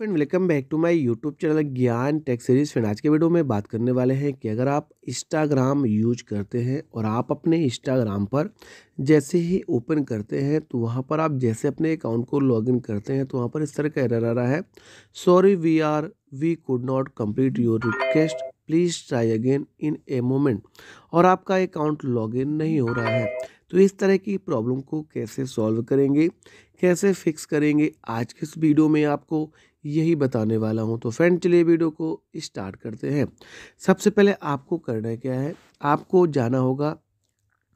friend welcome back to my YouTube channel Gyan tech series friend आज के video में बात करने वाले हैं कि अगर आप इंस्टाग्राम यूज करते हैं और आप अपने इंस्टाग्राम पर जैसे ही ओपन करते हैं तो वहाँ पर आप जैसे अपने अकाउंट को लॉगिन करते हैं तो वहाँ पर इस तरह का एरर आ रहा है sorry we are we could not complete your request please try again in a moment और आपका अकाउंट लॉग नहीं हो रहा है तो इस तरह की प्रॉब्लम को कैसे सॉल्व करेंगे कैसे फिक्स करेंगे आज के इस वीडियो में आपको यही बताने वाला हूँ तो फ्रेंड चलिए वीडियो को स्टार्ट करते हैं सबसे पहले आपको करना क्या है आपको जाना होगा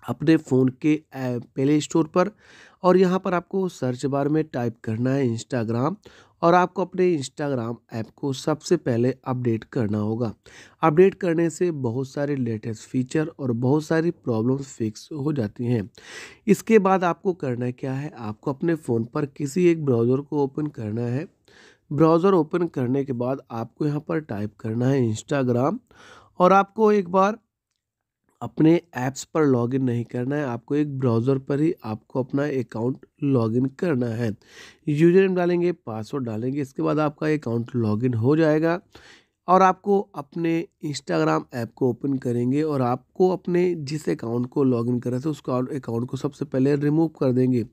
अपने फ़ोन के प्ले स्टोर पर और यहाँ पर आपको सर्च बार में टाइप करना है इंस्टाग्राम और आपको अपने इंस्टाग्राम ऐप को सबसे पहले अपडेट करना होगा अपडेट करने से बहुत सारे लेटेस्ट फीचर और बहुत सारी प्रॉब्लम्स फिक्स हो जाती हैं इसके बाद आपको करना क्या है आपको अपने फ़ोन पर किसी एक ब्राउज़र को ओपन करना है ब्राउज़र ओपन करने के बाद आपको यहाँ पर टाइप करना है इंस्टाग्राम और आपको एक बार अपने ऐप्स पर लॉगिन नहीं करना है आपको एक ब्राउज़र पर ही आपको अपना अकाउंट लॉगिन करना है यूजर नेम डालेंगे पासवर्ड डालेंगे इसके बाद आपका अकाउंट लॉगिन हो जाएगा और आपको अपने इंस्टाग्राम ऐप को ओपन करेंगे और आपको अपने जिस अकाउंट को लॉगिन करा थे उस अकाउंट को सबसे पहले रिमूव कर देंगे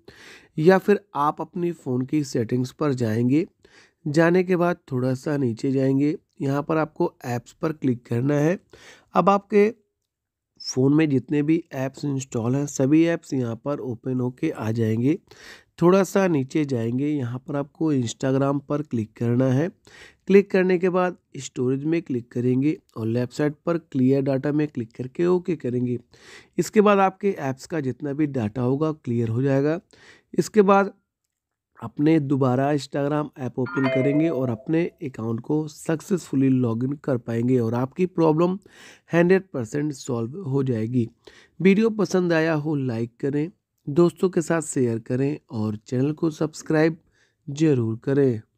या फिर आप अपने फ़ोन की सेटिंग्स पर जाएंगे जाने के बाद थोड़ा सा नीचे जाएंगे यहाँ पर आपको ऐप्स पर क्लिक करना है अब आपके फ़ोन में जितने भी ऐप्स इंस्टॉल हैं सभी ऐप्स यहाँ पर ओपन होके आ जाएंगे थोड़ा सा नीचे जाएंगे यहाँ पर आपको इंस्टाग्राम पर क्लिक करना है क्लिक करने के बाद स्टोरेज में क्लिक करेंगे और लेफ्ट साइड पर क्लियर डाटा में क्लिक करके ओके करेंगे इसके बाद आपके ऐप्स का जितना भी डाटा होगा क्लियर हो जाएगा इसके बाद अपने दोबारा इंस्टाग्राम ऐप ओपन करेंगे और अपने अकाउंट को सक्सेसफुली लॉगिन कर पाएंगे और आपकी प्रॉब्लम 100 परसेंट सॉल्व हो जाएगी वीडियो पसंद आया हो लाइक करें दोस्तों के साथ शेयर करें और चैनल को सब्सक्राइब ज़रूर करें